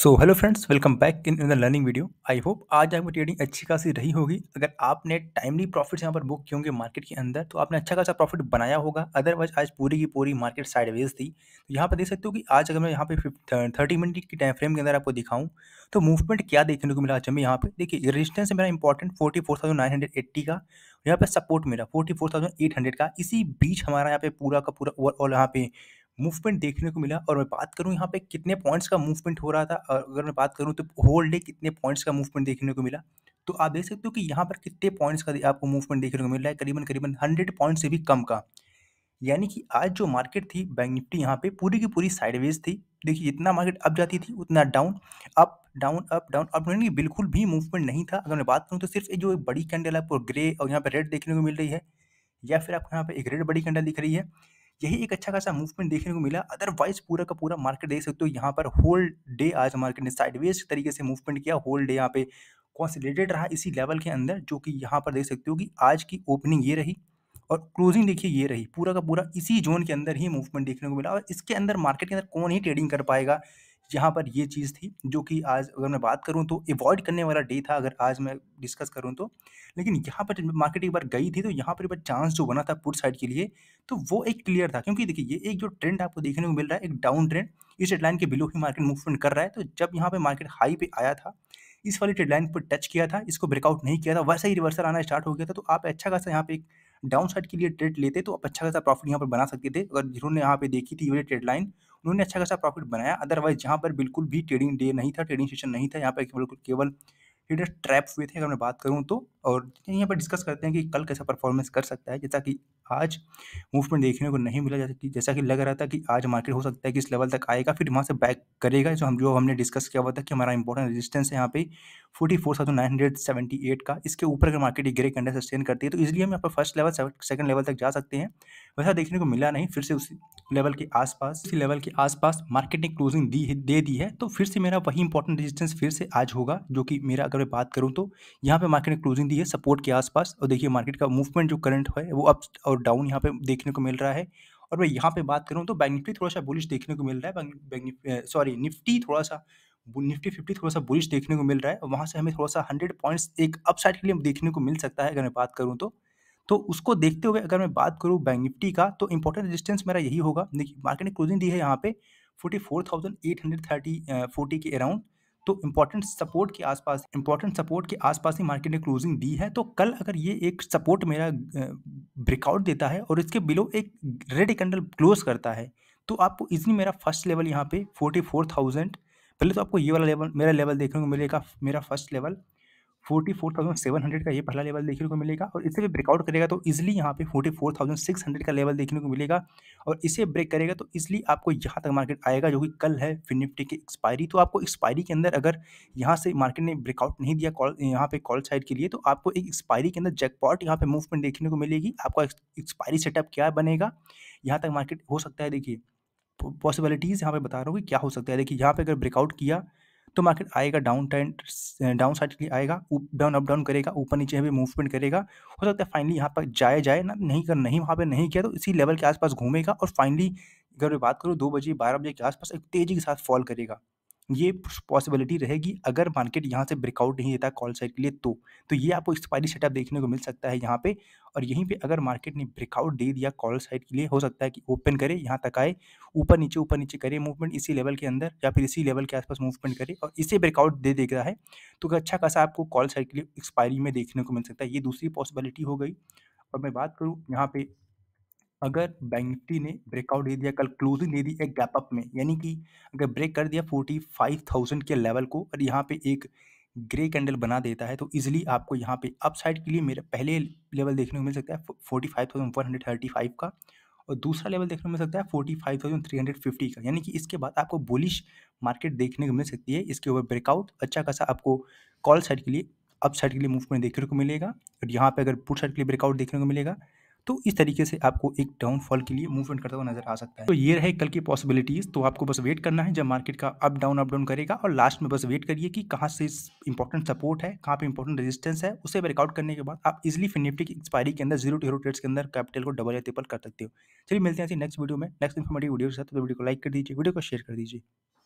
so hello friends welcome back in in the learning video I hope आज आपकी trading अच्छी खासी रही होगी अगर आपने टाइमली प्रॉफिट्स यहाँ पर बुक किए होंगे मार्केट के अंदर तो आपने अच्छा खासा प्रॉफिट बनाया होगा अदरवाइज आज पूरी की पूरी मार्केट साइडवेज थी तो यहाँ पर देख सकते हो कि आज अगर मैं यहाँ पे थर्टी मिनट की टाइम फ्रेम के अंदर आपको दिखाऊँ तो मूवमेंट क्या देखने को मिला आज हमें यहाँ पर देखिए रजिस्टेंस मेरा important forty four thousand nine hundred eighty का यहाँ पर सपोर्ट मिला forty four thousand eight hundred का इसी बीच हमारा यहाँ पे पूरा का पूरा ओवरऑल यहाँ पे मूवमेंट देखने को मिला और मैं बात करूँ यहाँ पे कितने पॉइंट्स का मूवमेंट हो रहा था और अगर मैं बात करूँ तो होल डे कितने पॉइंट्स का मूवमेंट देखने को मिला तो आप देख सकते हो कि यहाँ पर कितने पॉइंट्स का आपको मूवमेंट देखने को मिल रहा है करीबन करीबन हंड्रेड पॉइंट से भी कम का यानी कि आज जो मार्केट थी बैंक निफ्टी यहाँ पे पूरी की पूरी साइडवेज थी देखिए जितना मार्केट अप जाती थी उतना down up down up down up down बिल्कुल भी मूवमेंट नहीं था अगर मैं बात करूँ तो सिर्फ जो एक बड़ी कैंडल है पूरा ग्रे और यहाँ पर रेड देखने को मिल रही है या फिर आपको यहाँ पर एक रेड बड़ी कैंडल दिख रही है यही एक अच्छा खासा मूवमेंट देखने को मिला अदरवाइज पूरा का पूरा मार्केट देख सकते हो यहाँ पर होल डे आज मार्केट ने साइडवेज तरीके से मूवमेंट किया होल डे यहाँ पे कॉन्सिलेटेड रहा इसी लेवल के अंदर जो कि यहाँ पर देख सकते हो कि आज की ओपनिंग ये रही और क्लोजिंग देखिए ये रही पूरा का पूरा इसी जोन के अंदर ही मूवमेंट देखने को मिला और इसके अंदर मार्केट के अंदर कौन ही ट्रेडिंग कर पाएगा यहाँ पर ये चीज़ थी जो कि आज अगर मैं बात करूँ तो अवॉइड करने वाला डे था अगर आज मैं डिस्कस करूँ तो लेकिन यहाँ पर मार्केट एक बार गई थी तो यहाँ पर एक बार चांस जो बना था पुट साइड के लिए तो वो एक क्लियर था क्योंकि देखिए ये एक जो ट्रेंड आपको देखने को मिल रहा है एक डाउन ट्रेंड इस ट्रेडलाइन के बिलो ही मार्केट मूवमेंट कर रहा है तो जब यहाँ पर मार्केट हाई पे आया था इस वाली ट्रेडलाइन पर टच किया था इसको ब्रेकआउट नहीं किया था वैसा ही रिवर्सल आना स्टार्ट हो गया था तो आप अच्छा खासा यहाँ पे एक डाउन साइड के लिए ट्रेड लेते तो आप अच्छा खासा प्रॉफिट यहाँ पर बना सकते थे अगर जिन्होंने यहाँ पे देखी थी ये ट्रेड लाइन उन्होंने अच्छा खासा प्रॉफिट बनाया अदरवाइज जहाँ पर बिल्कुल भी ट्रेडिंग डे नहीं था ट्रेडिंग सेशन नहीं था यहाँ पर केवल ट्रेडर ट्रैप हुए थे अगर मैं बात करूँ तो और यहाँ पर डिस्कस करते हैं कि कल कैसा परफॉर्मेंस कर सकता है जैसा कि आज मूवमेंट देखने को नहीं मिला जैसा कि जैसा कि लग रहा था कि आज मार्केट हो सकता है कि इस लेवल तक आएगा फिर वहाँ से बैक करेगा जो हम जो हमने डिस्कस किया हुआ था कि हमारा इंपॉर्टेंट रजिस्टेंस है यहाँ पे forty four thousand nine hundred seventy eight का इसके ऊपर अगर मार्केट ग्रे के सस्टेन करती है तो इसलिए हम यहाँ पर फर्स्ट लेवल सेकंड लेवल तक जा सकते हैं वैसा देखने को मिला नहीं फिर से उस लेवल के आसपास इसी लेवल के आसपास मार्केट ने क्लोजिंग दी दे दी है तो फिर से मेरा वही इंपॉर्टेंट रजिस्टेंस फिर से आज होगा जो कि मेरा अगर मैं बात करूँ तो यहाँ पर मार्केट ने क्लोजिंग दी है सपोर्ट के आसपास और देखिए मार्केट का मूवमेंट जो करंट है वो अप और डाउन यहाँ पे देखने को मिल रहा है और मैं यहाँ पे बात करूँ तो बैंक निफ्टी थोड़ा सा बुलिश देखने को मिल रहा है सॉरी निफ्टी थोड़ा सा निफ्टी फिफ्टी थोड़ा सा बुलिश देखने को मिल रहा है और वहाँ से हमें थोड़ा सा हंड्रेड पॉइंट्स एक अपसाइड के लिए देखने को मिल सकता है अगर मैं बात करूँ तो तो उसको देखते हुए अगर मैं बात करूँ बैंक निफ्टी का तो इंपॉर्टेंट रेजिस्टेंस मेरा यही होगा देखिए मार्केट ने क्लोजिंग दी है यहाँ पे forty four thousand eight hundred thirty forty के अराउंड तो इंपॉर्टेंट सपोर्ट के आसपास इंपॉर्टेंट सपोर्ट के आसपास ही मार्केट ने क्लोजिंग दी है तो कल अगर ये एक सपोर्ट मेरा ब्रेकआउट देता है और इसके बिलो एक रेड कैंडल क्लोज करता है तो आपको इजली मेरा फर्स्ट लेवल यहाँ पे फोर्टी फोर थाउजेंड पहले तो आपको ये वाला लेवल मेरा लेवल देखने को मिलेगा मेरा first level forty four thousand seven hundred का ये पहला लेवल देखने को मिलेगा और इसे भी ब्रेकआउट करेगा तो इजिली यहाँ पे forty four thousand six hundred का लेवल देखने को मिलेगा और इसे ब्रेक करेगा तो इजिली आपको यहाँ तक मार्केट आएगा जो कि कल है फिन निफ्टी की एक्सपायरी तो आपको एक्सपायरी के अंदर अगर यहाँ से मार्केट ने ब्रेकआउट नहीं दिया कॉल यहाँ पे कॉल साइड के लिए तो आपको एक एक्सपायरी के अंदर जैकपॉट यहाँ पे मूवमेंट देखने को मिलेगी आपका एक्सपायरी सेटअप क्या बनेगा यहाँ तक मार्केट हो सकता है देखिए पॉसिबिलिटीज़ यहाँ पे बता रहा हूँ कि क्या हो सकता है देखिए यहाँ पे अगर ब्रेकआउट किया तो मार्केट आएगा डाउन ट्रेंड डाउन साइड के लिए आएगा डाउन अप डाउन करेगा ऊपर नीचे भी मूवमेंट करेगा हो सकता है फाइनली यहाँ पर जाए जाए ना नहीं कर नहीं वहाँ पर नहीं किया तो इसी लेवल के आसपास घूमेगा और फाइनली अगर मैं बात करूँ दो बजे बारह बजे के आसपास एक तेज़ी के साथ फॉल करेगा ये पॉसिबिलिटी रहेगी अगर मार्केट यहाँ से ब्रेकआउट नहीं देता कॉल साइड के लिए तो तो ये आपको एक्सपायरी सेटअप देखने को मिल सकता है यहाँ पे और यहीं पे अगर मार्केट ने ब्रेकआउट दे दिया कॉल साइड के लिए हो सकता है कि ओपन करे यहाँ तक आए ऊपर नीचे ऊपर नीचे करे मूवमेंट इसी लेवल के अंदर या फिर इसी लेवल के आसपास मूवमेंट करे और इसे ब्रेकआउट दे देता है तो अच्छा खासा आपको कॉल साइड के लिए एक्सपायरी में देखने को मिल सकता है ये दूसरी पॉसिबिलिटी हो गई और मैं बात करूँ यहाँ पे अगर बैंक निफ्टी ने ब्रेकआउट दे दिया कल क्लोजिंग दे दी एक गैप अप में यानी कि अगर ब्रेक कर दिया फोर्टी फाइव थाउजेंड के लेवल को और यहाँ पे एक ग्रे कैंडल बना देता है तो इज़िली आपको यहाँ पे अपसाइड के लिए मेरा पहले लेवल देखने को मिल सकता है forty five thousand one hundred thirty five का और दूसरा लेवल देखने को मिल सकता है forty five thousand three hundred fifty का यानी कि इसके बाद आपको बुलिश मार्केट देखने को मिल सकती है इसके ऊपर ब्रेकआउट अच्छा खासा आपको कॉल साइड के लिए अप साइड के लिए मूवमेंट देखने को मिलेगा और यहाँ पे अगर पुट साइड के लिए ब्रेकआउट देखने को मिलेगा तो इस तरीके से आपको एक डाउनफॉल के लिए मूवमेंट करता हुआ नजर आ सकता है तो ये रहे कल की पॉसिबिलिटीज़ तो आपको बस वेट करना है जब मार्केट का अप डाउन अप डाउन करेगा और लास्ट में बस वेट करिए कि कहाँ से इंपॉर्टेंट सपोर्ट है कहाँ पर इंपॉर्टेंट रेजिस्टेंस है उसे वर्कआउट करने के बाद आप इजिली फिर निफ्टी की एक्सपायरी के अंदर जीरो टू हीरो ट्रेड्स के अंदर कैपिटल को डबल या ट्रिपल कर सकते हो चलिए मिलते हैं नेक्स्ट वीडियो में नेक्स्ट इन्फॉर्मेटिव वीडियो के साथ तो वीडियो को लाइक कर दीजिए वीडियो को शेयर कर दीजिए